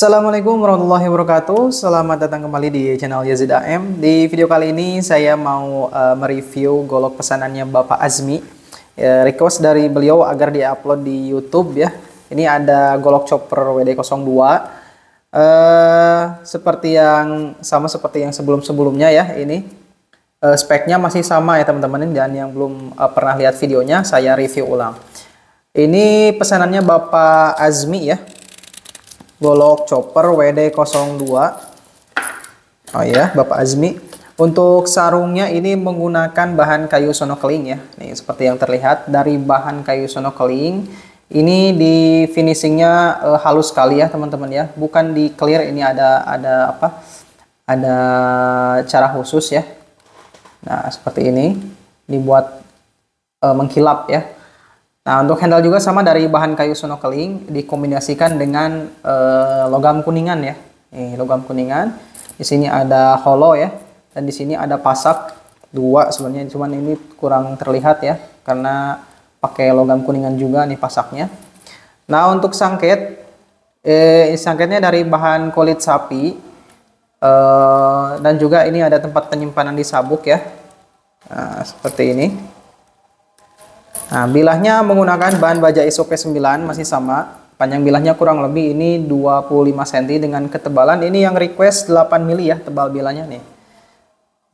Assalamualaikum warahmatullahi wabarakatuh. Selamat datang kembali di channel Yazid AM. Di video kali ini saya mau uh, mereview golok pesanannya Bapak Azmi. Uh, request dari beliau agar diupload di YouTube ya. Ini ada golok chopper WD02. Uh, eh, seperti yang sama seperti yang sebelum-sebelumnya ya ini. Uh, speknya masih sama ya teman-teman dan yang belum uh, pernah lihat videonya saya review ulang. Ini pesanannya Bapak Azmi ya golok chopper WD02 oh ya Bapak Azmi untuk sarungnya ini menggunakan bahan kayu sonokeling ya nih seperti yang terlihat dari bahan kayu sonokeling ini di finishingnya eh, halus sekali ya teman-teman ya bukan di clear ini ada ada apa ada cara khusus ya nah seperti ini dibuat eh, mengkilap ya Nah, untuk handle juga sama dari bahan kayu snorkeling dikombinasikan dengan eh, logam kuningan ya. Ini logam kuningan. Di sini ada hollow ya dan di sini ada pasak dua sebenarnya cuman ini kurang terlihat ya karena pakai logam kuningan juga nih pasaknya. Nah, untuk sangket eh sangketnya dari bahan kulit sapi eh, dan juga ini ada tempat penyimpanan di sabuk ya. Nah, seperti ini. Nah, bilahnya menggunakan bahan baja SOP 9 masih sama. Panjang bilahnya kurang lebih ini 25 cm dengan ketebalan ini yang request 8 mili ya tebal bilahnya nih.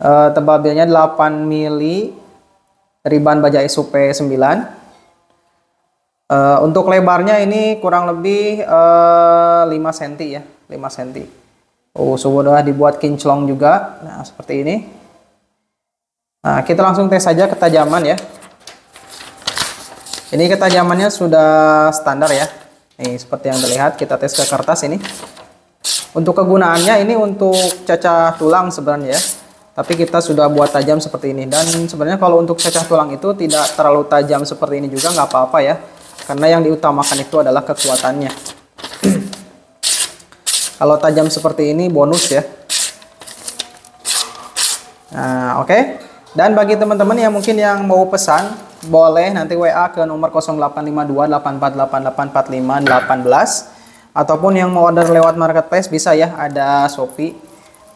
E, tebal bilahnya 8 mili dari bahan baja SOP 9. E, untuk lebarnya ini kurang lebih e, 5 cm ya, 5 cm. Oh, sudah dibuat kinclong juga. Nah, seperti ini. Nah, kita langsung tes saja ketajaman ya. Ini ketajamannya sudah standar ya. Ini seperti yang terlihat kita tes ke kertas ini. Untuk kegunaannya ini untuk cacah tulang sebenarnya ya. Tapi kita sudah buat tajam seperti ini. Dan sebenarnya kalau untuk cacah tulang itu tidak terlalu tajam seperti ini juga nggak apa-apa ya. Karena yang diutamakan itu adalah kekuatannya. kalau tajam seperti ini bonus ya. Nah, oke. Okay. Dan bagi teman-teman yang mungkin yang mau pesan boleh nanti WA ke nomor 085284884518 ataupun yang mau order lewat marketplace bisa ya ada Shopee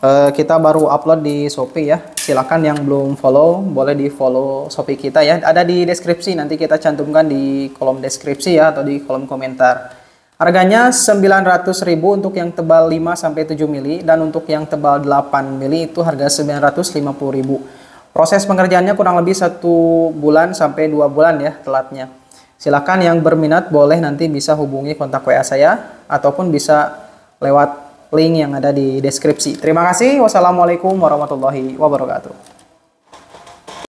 uh, kita baru upload di Shopee ya silahkan yang belum follow boleh di follow Shopee kita ya ada di deskripsi nanti kita cantumkan di kolom deskripsi ya atau di kolom komentar harganya 900.000 untuk yang tebal 5 sampai 7 mili dan untuk yang tebal 8 mili itu harga 950.000 Proses pengerjaannya kurang lebih satu bulan sampai dua bulan ya telatnya. Silahkan yang berminat boleh nanti bisa hubungi kontak WA saya ataupun bisa lewat link yang ada di deskripsi. Terima kasih. Wassalamualaikum warahmatullahi wabarakatuh.